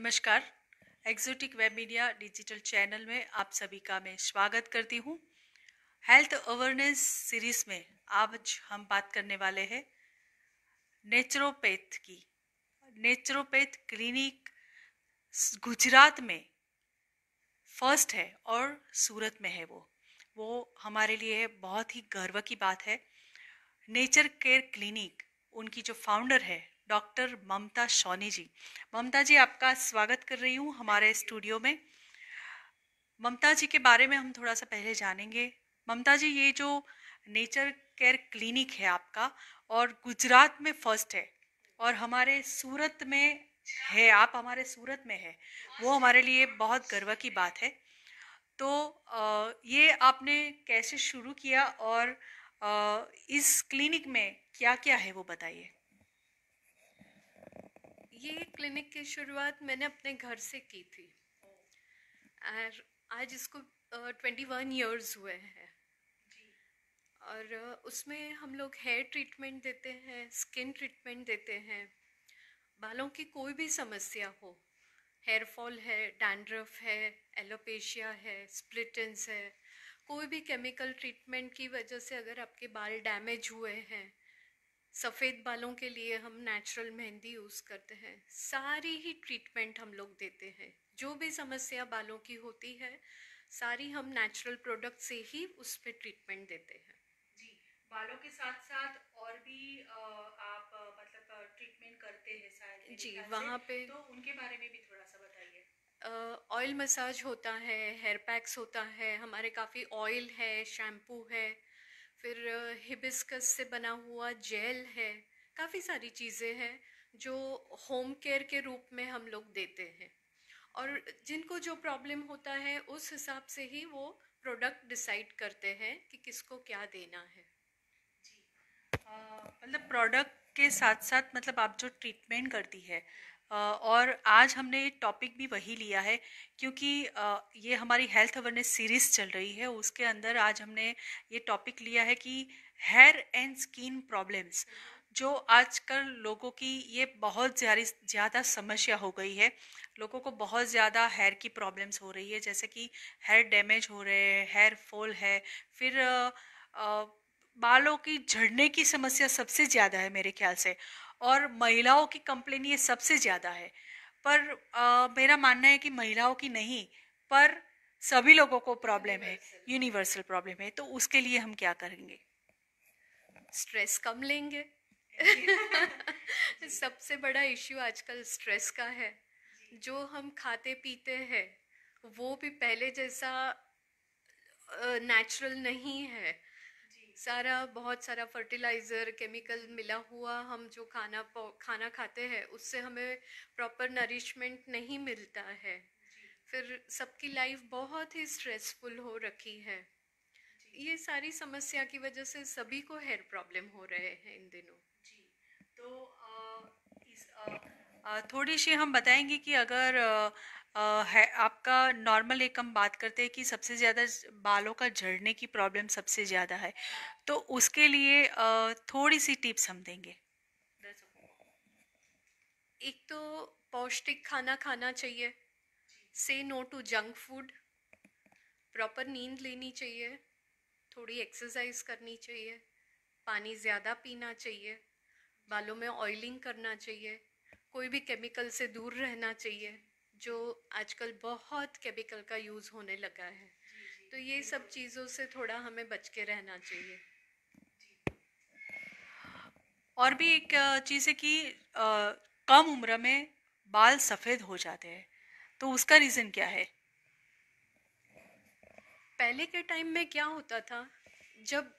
नमस्कार exotic web media digital channel में आप सभी का मैं स्वागत करती हूँ हेल्थ अवेयरनेस सीरीज में आज हम बात करने वाले हैं नेचुरोपैथ की नेचुरोपैथ क्लिनिक गुजरात में फर्स्ट है और सूरत में है वो वो हमारे लिए बहुत ही गर्व की बात है नेचर केयर क्लिनिक उनकी जो फाउंडर है डॉक्टर ममता शौनी जी ममता जी आपका स्वागत कर रही हूँ हमारे स्टूडियो में ममता जी के बारे में हम थोड़ा सा पहले जानेंगे ममता जी ये जो नेचर केयर क्लिनिक है आपका और गुजरात में फर्स्ट है और हमारे सूरत में है आप हमारे सूरत में है वो हमारे लिए बहुत गर्व की बात है तो ये आपने कैसे शुरू किया और इस क्लिनिक में क्या क्या है वो बताइए ये क्लिनिक की शुरुआत मैंने अपने घर से की थी और आज इसको ट्वेंटी वन ईयर्स हुए हैं और उसमें हम लोग हेयर ट्रीटमेंट देते हैं स्किन ट्रीटमेंट देते हैं बालों की कोई भी समस्या हो हेयर फॉल है डैंड्रफ है एलोपेशिया है स्प्लिटेंस है कोई भी केमिकल ट्रीटमेंट की वजह से अगर आपके बाल डैमेज हुए हैं सफ़ेद बालों के लिए हम नेचुरल मेहंदी यूज़ करते हैं सारी ही ट्रीटमेंट हम लोग देते हैं जो भी समस्या बालों की होती है सारी हम नेचुरल प्रोडक्ट से ही उस पर ट्रीटमेंट देते हैं जी बालों के साथ साथ और भी आप मतलब ट्रीटमेंट करते हैं शायद जी वहाँ पे तो उनके बारे में भी थोड़ा सा बताइए ऑयल मसाज होता है हेयर पैक्स होता है हमारे काफ़ी ऑयल है शैम्पू है फिर हिबिस्कस से बना हुआ जेल है काफ़ी सारी चीज़ें हैं जो होम केयर के रूप में हम लोग देते हैं और जिनको जो प्रॉब्लम होता है उस हिसाब से ही वो प्रोडक्ट डिसाइड करते हैं कि किसको क्या देना है मतलब प्रोडक्ट उसके साथ साथ मतलब आप जो ट्रीटमेंट करती है और आज हमने टॉपिक भी वही लिया है क्योंकि ये हमारी हेल्थ अवेयरनेस सीरीज़ चल रही है उसके अंदर आज हमने ये टॉपिक लिया है कि हेयर एंड स्किन प्रॉब्लम्स जो आजकल लोगों की ये बहुत ज़्यादा समस्या हो गई है लोगों को बहुत ज़्यादा हेयर की प्रॉब्लम्स हो रही है जैसे कि हेयर डैमेज हो रहे हैं हेयर फॉल है फिर आ, आ, बालों की झड़ने की समस्या सबसे ज़्यादा है मेरे ख्याल से और महिलाओं की कंप्लेन ये सबसे ज़्यादा है पर आ, मेरा मानना है कि महिलाओं की नहीं पर सभी लोगों को प्रॉब्लम है यूनिवर्सल प्रॉब्लम है तो उसके लिए हम क्या करेंगे स्ट्रेस कम लेंगे सबसे बड़ा इश्यू आजकल स्ट्रेस का है जो हम खाते पीते हैं वो भी पहले जैसा नेचुरल नहीं है सारा बहुत सारा फर्टिलाइज़र केमिकल मिला हुआ हम जो खाना खाना खाते हैं उससे हमें प्रॉपर नरिशमेंट नहीं मिलता है फिर सबकी लाइफ बहुत ही स्ट्रेसफुल हो रखी है ये सारी समस्या की वजह से सभी को हेयर प्रॉब्लम हो रहे हैं इन दिनों जी तो आ, इस, आ, आ, थोड़ी सी हम बताएंगे कि अगर है आपका नॉर्मल एक हम बात करते हैं कि सबसे ज़्यादा बालों का झड़ने की प्रॉब्लम सबसे ज़्यादा है तो उसके लिए थोड़ी सी टिप्स हम देंगे एक तो पौष्टिक खाना खाना चाहिए say no to junk food proper नींद लेनी चाहिए थोड़ी एक्सरसाइज करनी चाहिए पानी ज़्यादा पीना चाहिए बालों में ऑयलिंग करना चाहिए कोई भी केमिकल से दूर रहना चाहिए जो आजकल बहुत केमिकल का यूज़ होने लगा है तो ये सब चीज़ों से थोड़ा हमें बच के रहना चाहिए और भी एक चीज़ है कि कम उम्र में बाल सफ़ेद हो जाते हैं तो उसका रीज़न क्या है पहले के टाइम में क्या होता था जब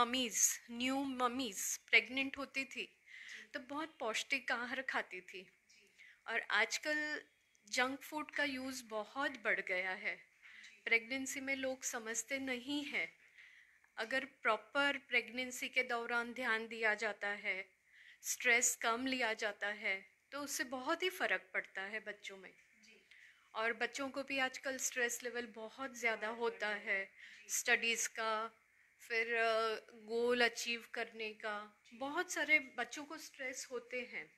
मम्मीज न्यू मम्मीज प्रेग्नेंट होती थी तो बहुत पौष्टिक आहार खाती थी और आजकल जंक फूड का यूज़ बहुत बढ़ गया है प्रेगनेंसी में लोग समझते नहीं हैं अगर प्रॉपर प्रेगनेंसी के दौरान ध्यान दिया जाता है स्ट्रेस कम लिया जाता है तो उससे बहुत ही फ़र्क पड़ता है बच्चों में और बच्चों को भी आजकल स्ट्रेस लेवल बहुत ज़्यादा होता है स्टडीज़ का फिर गोल अचीव करने का बहुत सारे बच्चों को स्ट्रेस होते हैं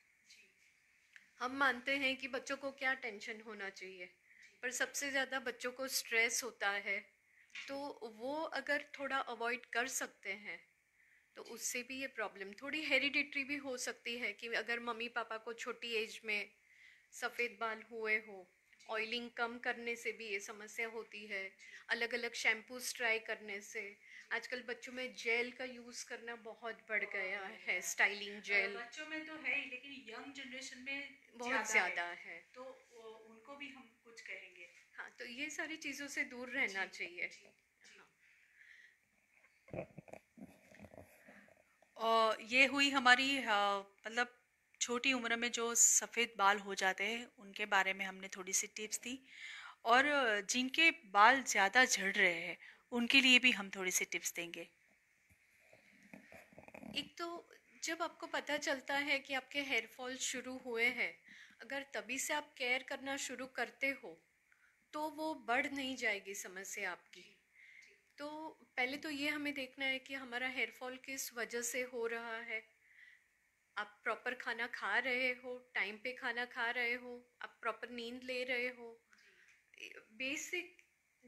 हम मानते हैं कि बच्चों को क्या टेंशन होना चाहिए पर सबसे ज़्यादा बच्चों को स्ट्रेस होता है तो वो अगर थोड़ा अवॉइड कर सकते हैं तो उससे भी ये प्रॉब्लम थोड़ी हेरिडिटरी भी हो सकती है कि अगर मम्मी पापा को छोटी एज में सफ़ेद बाल हुए हो ऑयलिंग कम करने से भी ये समस्या होती है अलग अलग शैम्पूज ट्राई करने से आजकल बच्चों में जेल का यूज़ करना बहुत बढ़ गया है स्टाइलिंग जेल बच्चों में तो है ही लेकिन यंग जनरेशन में बहुत ज़्यादा है।, है तो उनको भी हम कुछ कहेंगे हाँ तो ये सारी चीज़ों से दूर रहना जी, चाहिए जी, जी। हाँ। और ये हुई हमारी मतलब छोटी उम्र में जो सफ़ेद बाल हो जाते हैं उनके बारे में हमने थोड़ी सी टिप्स दी और जिनके बाल ज़्यादा झड़ रहे हैं उनके लिए भी हम थोड़ी सी टिप्स देंगे एक तो जब आपको पता चलता है कि आपके हेयर फॉल शुरू हुए हैं अगर तभी से आप केयर करना शुरू करते हो तो वो बढ़ नहीं जाएगी समस्या आपकी तो पहले तो ये हमें देखना है कि हमारा हेयर फॉल किस वजह से हो रहा है आप प्रॉपर खाना खा रहे हो टाइम पे खाना खा रहे हो आप प्रॉपर नींद ले रहे हो बेसिक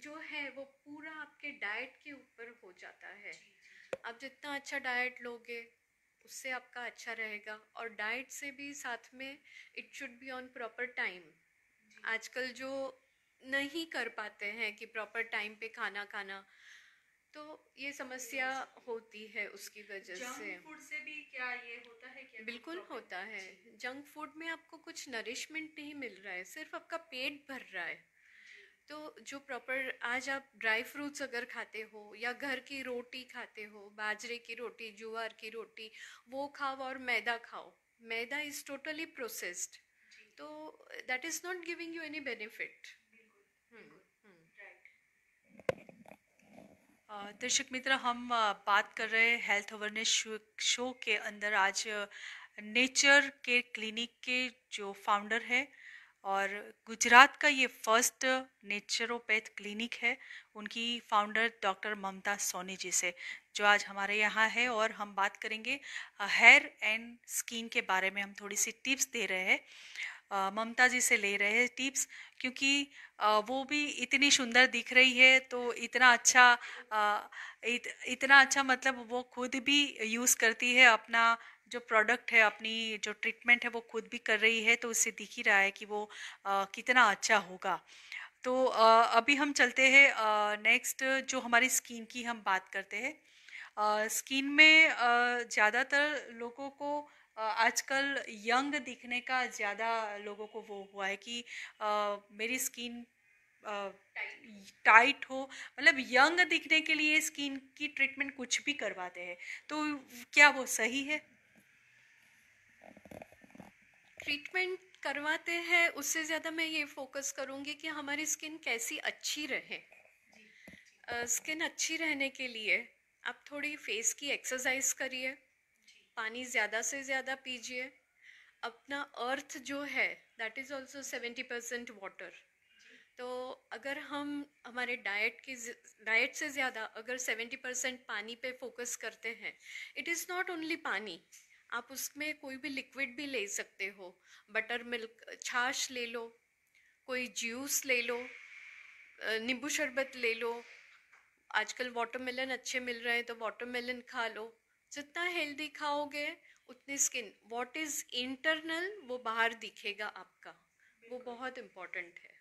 जो है वो पूरा आपके डाइट के ऊपर हो जाता है आप जितना अच्छा डाइट लोगे उससे आपका अच्छा रहेगा और डाइट से भी साथ में it should be on proper time आजकल जो नहीं कर पाते हैं कि प्रॉपर टाइम पे खाना खाना तो ये समस्या होती है उसकी वजह से जंक फूड से भी क्या ये होता है क्या बिल्कुल होता है जंक फूड में आपको कुछ नरिशमेंट नहीं मिल रहा है सिर्फ आपका पेट भर रहा है तो जो प्रॉपर आज आप ड्राई फ्रूट्स अगर खाते हो या घर की रोटी खाते हो बाजरे की रोटी जुआर की रोटी वो खाओ और मैदा खाओ मैदा इज़ टोटली प्रोसेस्ड तो that is not giving you any benefit दर्शक मित्र हम बात कर रहे हैं हेल्थ अवेयरनेस शो के अंदर आज नेचर के क्लिनिक के जो फाउंडर है और गुजरात का ये फर्स्ट नेचरोपैथ क्लिनिक है उनकी फाउंडर डॉक्टर ममता सोनी जी से जो आज हमारे यहाँ है और हम बात करेंगे हेयर एंड स्किन के बारे में हम थोड़ी सी टिप्स दे रहे हैं ममता जी से ले रहे हैं टिप्स क्योंकि वो भी इतनी सुंदर दिख रही है तो इतना अच्छा इत, इतना अच्छा मतलब वो खुद भी यूज़ करती है अपना जो प्रोडक्ट है अपनी जो ट्रीटमेंट है वो खुद भी कर रही है तो उससे दिख ही रहा है कि वो कितना अच्छा होगा तो अभी हम चलते हैं नेक्स्ट जो हमारी स्किन की हम बात करते हैं स्किन में ज़्यादातर लोगों को आजकल यंग दिखने का ज़्यादा लोगों को वो हुआ है कि आ, मेरी स्किन टाइट हो मतलब यंग दिखने के लिए स्किन की ट्रीटमेंट कुछ भी करवाते हैं तो क्या वो सही है ट्रीटमेंट करवाते हैं उससे ज़्यादा मैं ये फोकस करूँगी कि हमारी स्किन कैसी अच्छी रहे स्किन अच्छी रहने के लिए आप थोड़ी फेस की एक्सरसाइज करिए पानी ज़्यादा से ज़्यादा पीजिए अपना अर्थ जो है that is also seventy percent water तो अगर हम हमारे डाइट की डाइट से ज़्यादा अगर सेवेंटी परसेंट पानी पे फोकस करते हैं इट इज़ नॉट ओनली पानी आप उसमें कोई भी लिक्विड भी ले सकते हो बटर मिल्क छाछ ले लो कोई जूस ले लो नींबू शरबत ले लो आजकल वाटरमेलन अच्छे मिल रहे हैं तो वाटरमेलन खा लो जितना हेल्दी खाओगे उतनी स्किन व्हाट इज़ इंटरनल वो बाहर दिखेगा आपका वो बहुत इम्पोर्टेंट है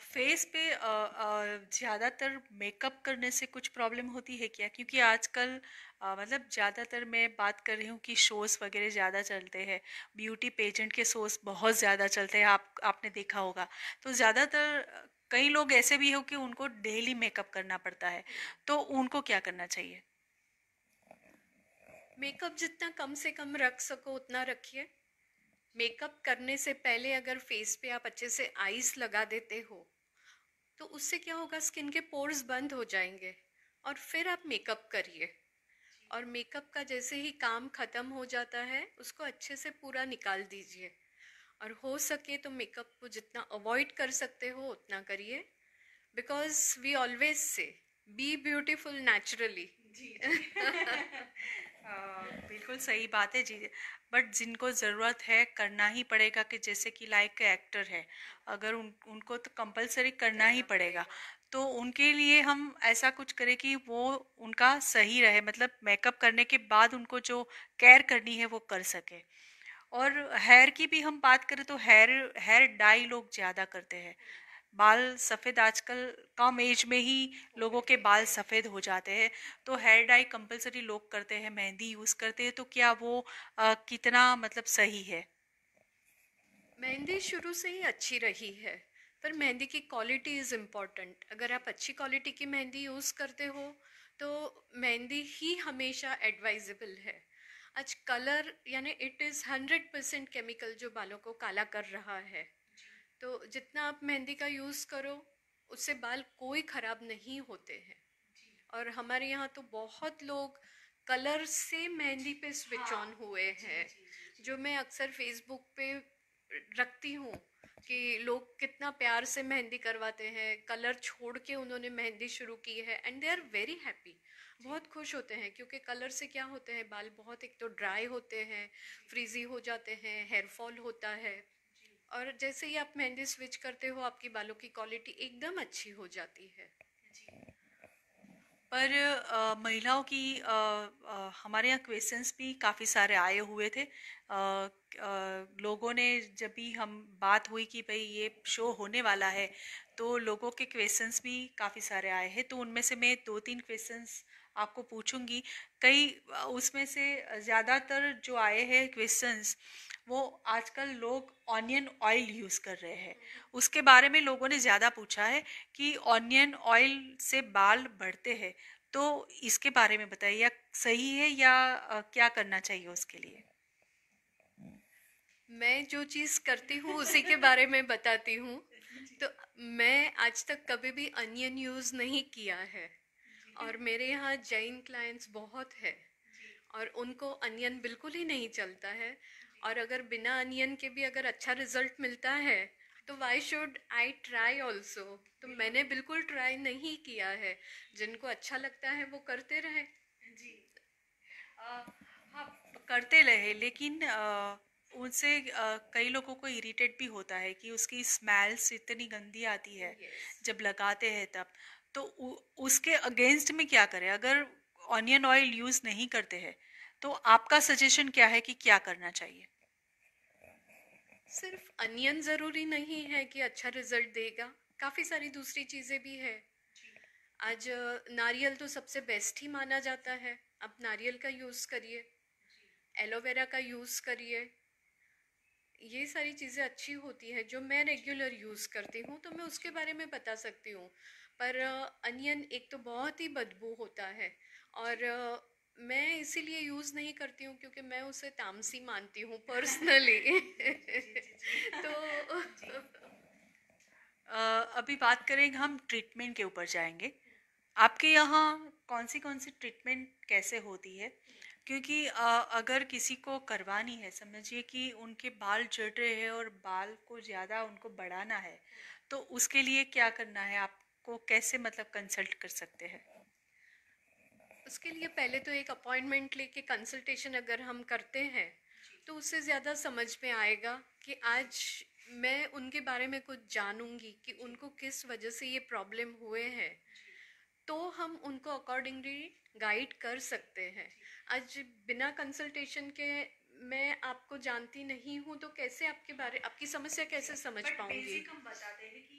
फेस uh, पे uh, uh, ज़्यादातर मेकअप करने से कुछ प्रॉब्लम होती है क्या क्योंकि आजकल मतलब ज़्यादातर मैं बात कर रही हूँ कि शोज़ वगैरह ज़्यादा चलते हैं ब्यूटी पेजेंट के शोज़ बहुत ज़्यादा चलते हैं आप आपने देखा होगा तो ज़्यादातर कई लोग ऐसे भी हो कि उनको डेली मेकअप करना पड़ता है तो उनको क्या करना चाहिए मेकअप जितना कम से कम रख सको उतना रखिए मेकअप करने से पहले अगर फेस पे आप अच्छे से आइस लगा देते हो तो उससे क्या होगा स्किन के पोर्स बंद हो जाएंगे और फिर आप मेकअप करिए और मेकअप का जैसे ही काम ख़त्म हो जाता है उसको अच्छे से पूरा निकाल दीजिए और हो सके तो मेकअप को जितना अवॉइड कर सकते हो उतना करिए because we always say be beautiful naturally जी बिल्कुल सही बात है जी बट जिनको ज़रूरत है करना ही पड़ेगा कि जैसे कि लाइक एक्टर है अगर उन उनको तो कंपलसरी करना ही पड़ेगा तो उनके लिए हम ऐसा कुछ करें कि वो उनका सही रहे मतलब मेकअप करने के बाद उनको जो केयर करनी है वो कर सके और हेयर की भी हम बात करें तो हेयर हेयर डाई लोग ज़्यादा करते हैं बाल सफ़ेद आजकल कम एज में ही लोगों के बाल सफ़ेद हो जाते हैं तो हेयर डाई कंपलसरी लोग करते हैं मेहंदी यूज़ करते हैं तो क्या वो आ, कितना मतलब सही है मेहंदी शुरू से ही अच्छी रही है पर मेहंदी की क्वालिटी इज़ इम्पॉर्टेंट अगर आप अच्छी क्वालिटी की मेहंदी यूज़ करते हो तो मेहंदी ही हमेशा एडवाइजेबल है आज कलर यानी it is hundred percent chemical जो बालों को काला कर रहा है तो जितना आप मेहंदी का यूज़ करो उससे बाल कोई ख़राब नहीं होते हैं और हमारे यहाँ तो बहुत लोग कलर से मेहंदी पे स्विच ऑन हाँ, हुए हैं जो मैं अक्सर फेसबुक पे रखती हूँ कि लोग कितना प्यार से मेहंदी करवाते हैं कलर छोड़ के उन्होंने मेहंदी शुरू की है and they are very happy बहुत खुश होते हैं क्योंकि कलर से क्या होते हैं बाल बहुत एक तो ड्राई होते हैं फ्रीजी हो जाते हैं हेयर फॉल होता है और जैसे ही आप मेहंदी स्विच करते हो आपकी बालों की क्वालिटी एकदम अच्छी हो जाती है पर महिलाओं की आ, आ, हमारे यहाँ क्वेश्चंस भी काफ़ी सारे आए हुए थे आ, आ, लोगों ने जब भी हम बात हुई कि भाई ये शो होने वाला है तो लोगों के क्वेश्चंस भी काफ़ी सारे आए हैं तो उनमें से मैं दो तीन क्वेश्चंस आपको पूछूंगी कई उसमें से ज़्यादातर जो आए हैं क्वेश्चंस वो आजकल लोग ऑनियन ऑयल यूज़ कर रहे हैं उसके बारे में लोगों ने ज़्यादा पूछा है कि ऑनियन ऑयल से बाल बढ़ते हैं तो इसके बारे में बताइए या सही है या क्या करना चाहिए उसके लिए मैं जो चीज़ करती हूँ उसी के बारे में बताती हूँ तो मैं आज तक कभी भी अनियन यूज़ नहीं किया है और मेरे यहाँ जैन क्लाइंट्स बहुत है और उनको अनियन बिल्कुल ही नहीं चलता है और अगर बिना अनियन के भी अगर अच्छा रिजल्ट मिलता है तो why should I try also तो मैंने बिल्कुल ट्राई नहीं किया है जिनको अच्छा लगता है वो करते रहे जी हाँ करते रहे लेकिन उनसे कई लोगों को इरिटेट भी होता है कि उसकी स्मेल्स इतनी गंदी आती है yes. जब लगाते हैं तब तो उसके अगेंस्ट में क्या करें अगर ऑनियन ऑयल यूज़ नहीं करते हैं तो आपका सजेशन क्या है कि क्या करना चाहिए सिर्फ अनियन ज़रूरी नहीं है कि अच्छा रिजल्ट देगा काफ़ी सारी दूसरी चीज़ें भी है आज नारियल तो सबसे बेस्ट ही माना जाता है आप नारियल का यूज़ करिए एलोवेरा का यूज़ करिए ये सारी चीज़ें अच्छी होती है जो मैं रेगुलर यूज़ करती हूँ तो मैं उसके बारे में बता सकती हूँ पर अनियन एक तो बहुत ही बदबू होता है और मैं इसीलिए यूज़ नहीं करती हूँ क्योंकि मैं उसे तामसी मानती हूँ पर्सनली तो अभी बात करेंगे हम ट्रीटमेंट के ऊपर जाएंगे आपके यहाँ कौन सी कौन सी ट्रीटमेंट कैसे होती है क्योंकि अगर किसी को करवानी है समझिए कि उनके बाल जड़ रहे हैं और बाल को ज़्यादा उनको बढ़ाना है तो उसके लिए क्या करना है आप को कैसे मतलब कंसल्ट कर सकते हैं उसके लिए पहले तो एक अपॉइंटमेंट लेके कंसल्टेशन अगर हम करते हैं तो उससे ज़्यादा समझ में आएगा कि आज मैं उनके बारे में कुछ जानूंगी कि उनको किस वजह से ये प्रॉब्लम हुए हैं तो हम उनको अकॉर्डिंगली गाइड कर सकते हैं आज बिना कंसल्टेशन के मैं आपको जानती नहीं हूँ तो कैसे आपके बारे आपकी समस्या कैसे अच्छा, समझ पाऊंगी हम बताते हैं कि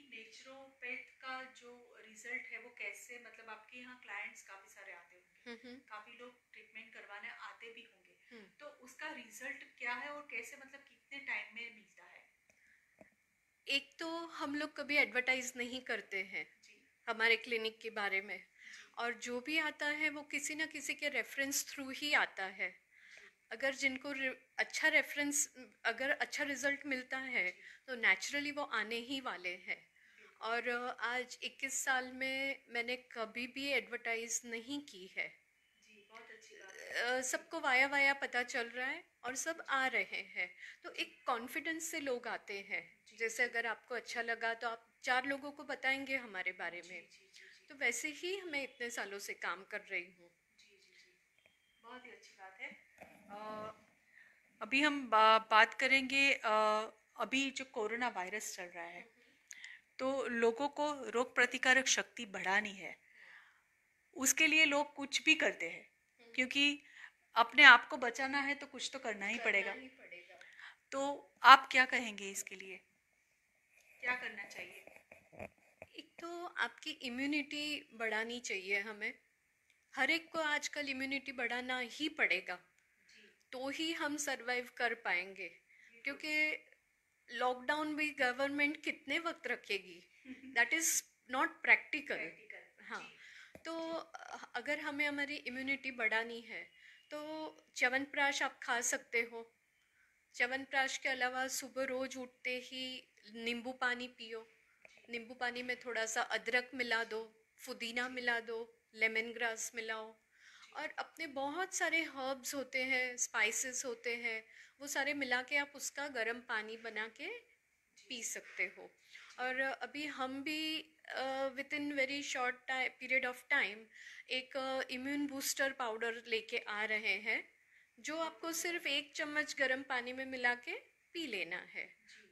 पेट का जो रिजल्ट है वो कैसे मतलब आपके यहाँ क्लाइंट्स काफी सारे आते होंगे हम्म, हम्म। काफी लोग ट्रीटमेंट करवाने आते भी होंगे हम्म। तो उसका रिजल्ट क्या है और कैसे मतलब कितने टाइम में मिलता है एक तो हम लोग कभी एडवर्टाइज नहीं करते हैं हमारे क्लिनिक के बारे में और जो भी आता है वो किसी ना किसी के रेफरेंस थ्रू ही आता है अगर जिनको अच्छा रेफरेंस अगर अच्छा रिजल्ट मिलता है तो नेचुरली वो आने ही वाले हैं और आज 21 साल में मैंने कभी भी एडवरटाइज नहीं की है सबको वाया वाया पता चल रहा है और सब आ रहे हैं तो एक कॉन्फिडेंस से लोग आते हैं जैसे अगर आपको अच्छा लगा तो आप चार लोगों को बताएंगे हमारे बारे में तो वैसे ही मैं इतने सालों से काम कर रही हूँ बहुत ही अच्छी बात है आ, अभी हम बा, बात करेंगे आ, अभी जो कोरोना वायरस चल रहा है हम्म। तो लोगों को रोग प्रतिकारक शक्ति बढ़ानी है उसके लिए लोग कुछ भी करते हैं क्योंकि अपने आप को बचाना है तो कुछ तो करना ही पड़ेगा तो आप क्या कहेंगे इसके लिए क्या करना चाहिए एक तो आपकी इम्यूनिटी बढ़ानी चाहिए हमें हर एक को आजकल इम्यूनिटी बढ़ाना ही पड़ेगा तो ही हम सरवाइव कर पाएंगे क्योंकि लॉकडाउन भी गवर्नमेंट कितने वक्त रखेगी दैट इज नॉट प्रैक्टिकल हाँ तो अगर हमें हमारी इम्यूनिटी बढ़ानी है तो च्यवनप्राश आप खा सकते हो च्यवनप्राश के अलावा सुबह रोज उठते ही नींबू पानी पियो नींबू पानी में थोड़ा सा अदरक मिला दो फुदीना मिला दो लेमन ग्रास मिलाओ और अपने बहुत सारे हर्ब्स होते हैं स्पाइसेस होते हैं वो सारे मिला के आप उसका गर्म पानी बना के पी सकते हो और अभी हम भी within very short time period of time एक इम्यून बूस्टर पाउडर लेके आ रहे हैं जो आपको सिर्फ एक चम्मच गर्म पानी में मिला के पी लेना है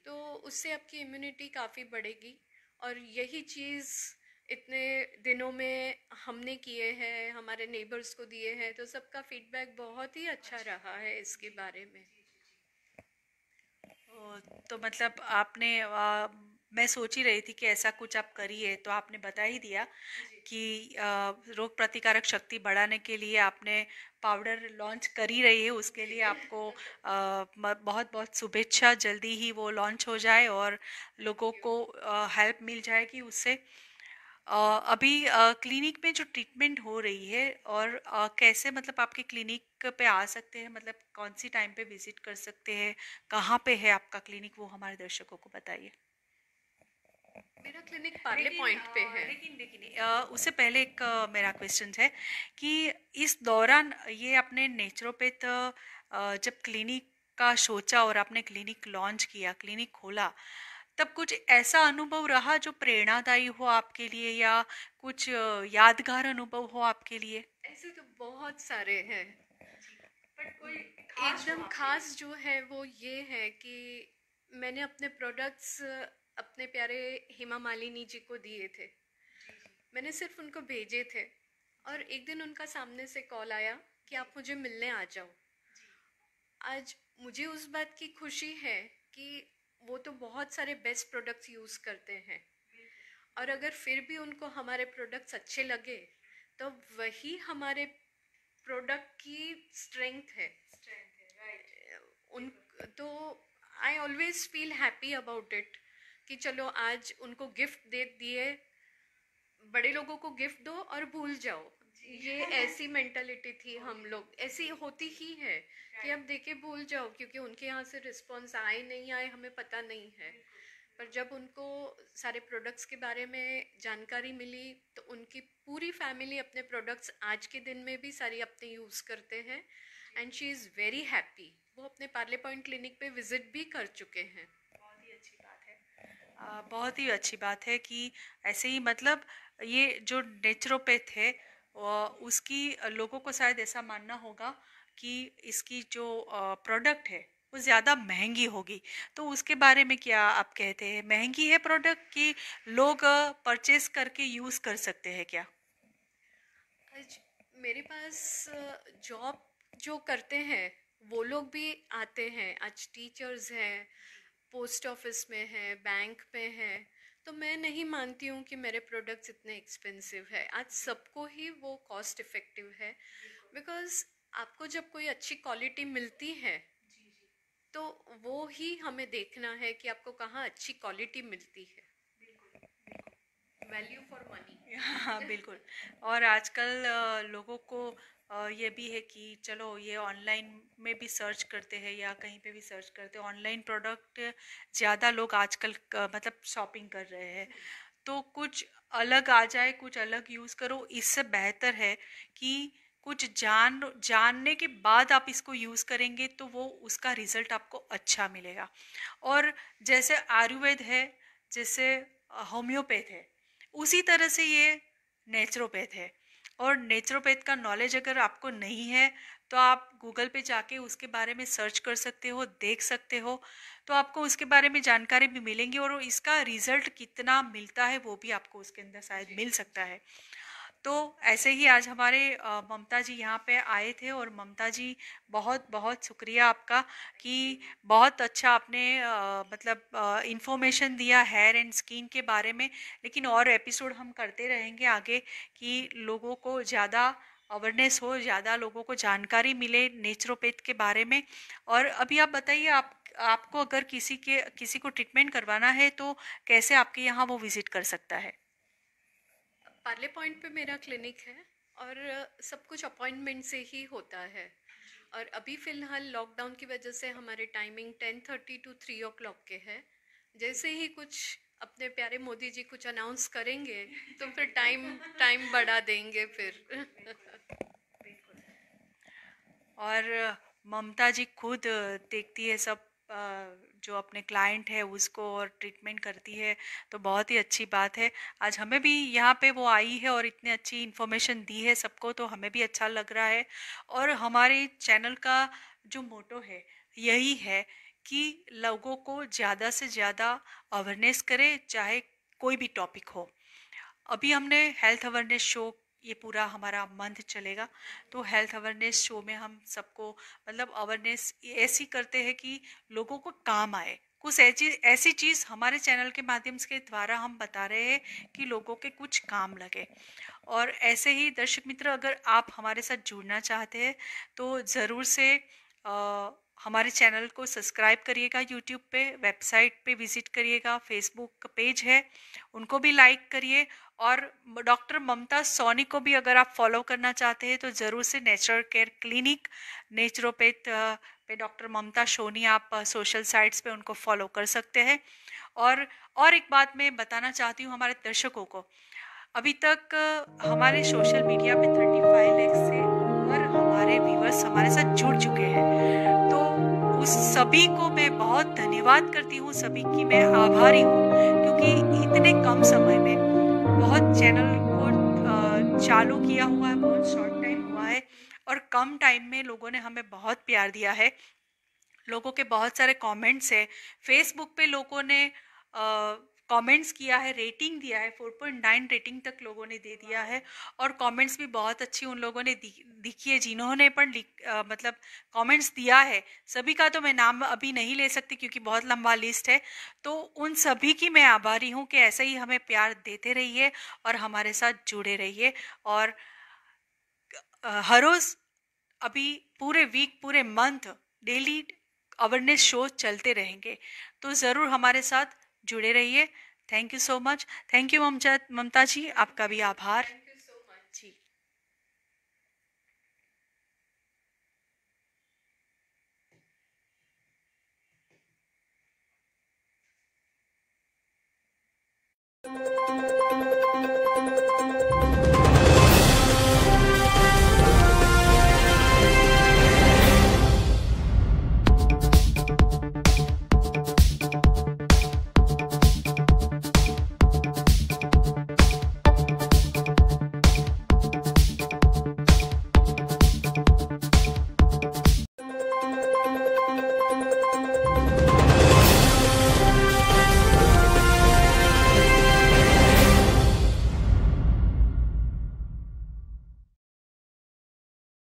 तो उससे आपकी इम्यूनिटी काफ़ी बढ़ेगी और यही चीज़ इतने दिनों में हमने किए हैं हमारे नेबर्स को दिए हैं तो सबका फीडबैक बहुत ही अच्छा, अच्छा रहा है इसके बारे में तो मतलब आपने आ, मैं सोच ही रही थी कि ऐसा कुछ आप करिए तो आपने बता ही दिया कि आ, रोग प्रतिकारक शक्ति बढ़ाने के लिए आपने पाउडर लॉन्च कर ही रही है उसके लिए आपको आ, बहुत बहुत शुभेच्छा जल्दी ही वो लॉन्च हो जाए और लोगों को हेल्प मिल जाएगी उससे अभी क्लिनिक में जो ट्रीटमेंट हो रही है और कैसे मतलब आपके क्लिनिक पे आ सकते हैं मतलब कौन सी टाइम पे विज़िट कर सकते हैं कहाँ पे है आपका क्लिनिक वो हमारे दर्शकों को बताइए मेरा क्लिनिक पार्ले पॉइंट पे है लेकिन लेकिन उससे पहले एक मेरा क्वेश्चन है कि इस दौरान ये अपने नेचुरोपैथ जब क्लिनिक का सोचा और आपने क्लिनिक लॉन्च किया क्लिनिक खोला तब कुछ ऐसा अनुभव रहा जो प्रेरणादायी हो आपके लिए या कुछ यादगार अनुभव हो आपके लिए ऐसे तो बहुत सारे हैं एकदम खास जो है वो ये है कि मैंने अपने प्रोडक्ट्स अपने प्यारे हेमा मालिनी जी को दिए थे मैंने सिर्फ उनको भेजे थे और एक दिन उनका सामने से कॉल आया कि आप मुझे मिलने आ जाओ आज मुझे उस बात की खुशी है कि वो तो बहुत सारे बेस्ट प्रोडक्ट्स यूज़ करते हैं और अगर फिर भी उनको हमारे प्रोडक्ट्स अच्छे लगे तो वही हमारे प्रोडक्ट की स्ट्रेंथ है, uh, उन तो I always feel happy about it कि चलो आज उनको गिफ्ट दे दिए बड़े लोगों को गिफ्ट दो और भूल जाओ ये ऐसी मेंटालिटी थी हम लोग ऐसी होती ही है कि अब देखे भूल जाओ क्योंकि उनके यहाँ से रिस्पॉन्स आए नहीं आए हमें पता नहीं है पर जब उनको सारे प्रोडक्ट्स के बारे में जानकारी मिली तो उनकी पूरी फैमिली अपने प्रोडक्ट्स आज के दिन में भी सारी अपने यूज़ करते हैं and she is very happy वो अपने पार्ले पॉइंट क्लिनिक पे विज़िट भी कर चुके हैं बहुत ही अच्छी बात है आ, बहुत ही अच्छी बात है कि ऐसे ही मतलब ये जो नेचुरोपैथ है उसकी लोगों को शायद ऐसा मानना होगा कि इसकी जो प्रोडक्ट है वो ज़्यादा महंगी होगी तो उसके बारे में क्या आप कहते हैं महंगी है प्रोडक्ट कि लोग परचेस करके यूज़ कर सकते हैं क्या मेरे पास जॉब जो करते हैं वो लोग भी आते हैं आज टीचर्स हैं पोस्ट ऑफिस में हैं बैंक में हैं तो मैं नहीं मानती हूँ कि मेरे प्रोडक्ट्स इतने एक्सपेंसिव है आज सबको ही वो कॉस्ट इफ़ेक्टिव है बिकॉज़ आपको जब कोई अच्छी क्वालिटी मिलती है तो वो ही हमें देखना है कि आपको कहाँ अच्छी क्वालिटी मिलती है वैल्यू फॉर मनी हाँ बिल्कुल और आजकल लोगों को ये भी है कि चलो ये ऑनलाइन में भी सर्च करते हैं या कहीं पे भी सर्च करते हैं ऑनलाइन प्रोडक्ट ज़्यादा लोग आजकल मतलब शॉपिंग कर रहे हैं तो कुछ अलग आ जाए कुछ अलग यूज़ करो इससे बेहतर है कि कुछ जान जानने के बाद आप इसको यूज़ करेंगे तो वो उसका रिज़ल्ट आपको अच्छा मिलेगा और जैसे आयुर्वेद है जैसे होम्योपैथ है उसी तरह से ये नेचुरोपैथ है और नेचुरोपैथ का नॉलेज अगर आपको नहीं है तो आप गूगल पे जाके उसके बारे में सर्च कर सकते हो देख सकते हो तो आपको उसके बारे में जानकारी भी मिलेंगी और इसका रिज़ल्ट कितना मिलता है वो भी आपको उसके अंदर शायद मिल सकता है तो ऐसे ही आज हमारे ममता जी यहाँ पे आए थे और ममता जी बहुत बहुत शुक्रिया आपका कि बहुत अच्छा आपने मतलब इन्फॉर्मेशन दिया हेयर एंड स्किन के बारे में लेकिन और एपिसोड हम करते रहेंगे आगे कि लोगों को ज़्यादा अवेयरनेस हो ज़्यादा लोगों को जानकारी मिले नेचुरोपैथ के बारे में और अभी आप बताइए आप आपको अगर किसी के किसी को ट्रीटमेंट करवाना है तो कैसे आपके यहाँ वो विज़िट कर सकता है पार्ले पॉइंट पे मेरा क्लिनिक है और सब कुछ अपॉइंटमेंट से ही होता है और अभी फ़िलहाल लॉकडाउन की वजह से हमारे timing ten thirty to three o'clock के है जैसे ही कुछ अपने प्यारे मोदी जी कुछ अनाउंस करेंगे तो फिर टाइम टाइम बढ़ा देंगे फिर और ममता जी खुद देखती है सब जो अपने क्लाइंट है उसको और ट्रीटमेंट करती है तो बहुत ही अच्छी बात है आज हमें भी यहाँ पे वो आई है और इतनी अच्छी इन्फॉर्मेशन दी है सबको तो हमें भी अच्छा लग रहा है और हमारे चैनल का जो मोटो है यही है कि लोगों को ज़्यादा से ज़्यादा अवेयरनेस करें चाहे कोई भी टॉपिक हो अभी हमने हेल्थ अवेयरनेस शो ये पूरा हमारा मंथ चलेगा तो हेल्थ अवेयरनेस शो में हम सबको मतलब अवेयरनेस ऐसी करते हैं कि लोगों को काम आए कुछ ऐसी ऐसी चीज़ हमारे चैनल के माध्यम के द्वारा हम बता रहे हैं कि लोगों के कुछ काम लगे और ऐसे ही दर्शक मित्र अगर आप हमारे साथ जुड़ना चाहते हैं तो ज़रूर से आ, हमारे चैनल को सब्सक्राइब करिएगा यूट्यूब पे वेबसाइट पे विज़िट करिएगा फेसबुक का पेज है उनको भी लाइक करिए और डॉक्टर ममता सोनी को भी अगर आप फॉलो करना चाहते हैं तो ज़रूर से नेचुरल केयर क्लिनिक नेचुरोपैथ पे डॉक्टर ममता सोनी आप सोशल साइट्स पे उनको फॉलो कर सकते हैं और और एक बात मैं बताना चाहती हूँ हमारे दर्शकों को अभी तक हमारे सोशल मीडिया पे थर्टी फाइव लैक्स से हमारे व्यूवर्स हमारे साथ जुड़ चुके हैं तो उस सभी को मैं बहुत धन्यवाद करती हूँ सभी की मैं आभारी हूँ क्योंकि इतने कम समय में बहुत चैनल को चालू किया हुआ है बहुत शॉर्ट टाइम हुआ है और कम टाइम में लोगों ने हमें बहुत प्यार दिया है लोगों के बहुत सारे कमेंट्स हैं फेसबुक पे लोगों ने कमेंट्स किया है रेटिंग दिया है 4.9 रेटिंग तक लोगों ने दे दिया है और कमेंट्स भी बहुत अच्छी उन लोगों ने दिखी है जिन्होंने पर मतलब कमेंट्स दिया है सभी का तो मैं नाम अभी नहीं ले सकती क्योंकि बहुत लंबा लिस्ट है तो उन सभी की मैं आभारी हूँ कि ऐसे ही हमें प्यार देते रहिए और हमारे साथ जुड़े रहिए और हर रोज़ अभी पूरे वीक पूरे मंथ डेली अवेयरनेस शो चलते रहेंगे तो ज़रूर हमारे साथ जुड़े रहिए thank you so much thank you Mamta ji आपका भी आभार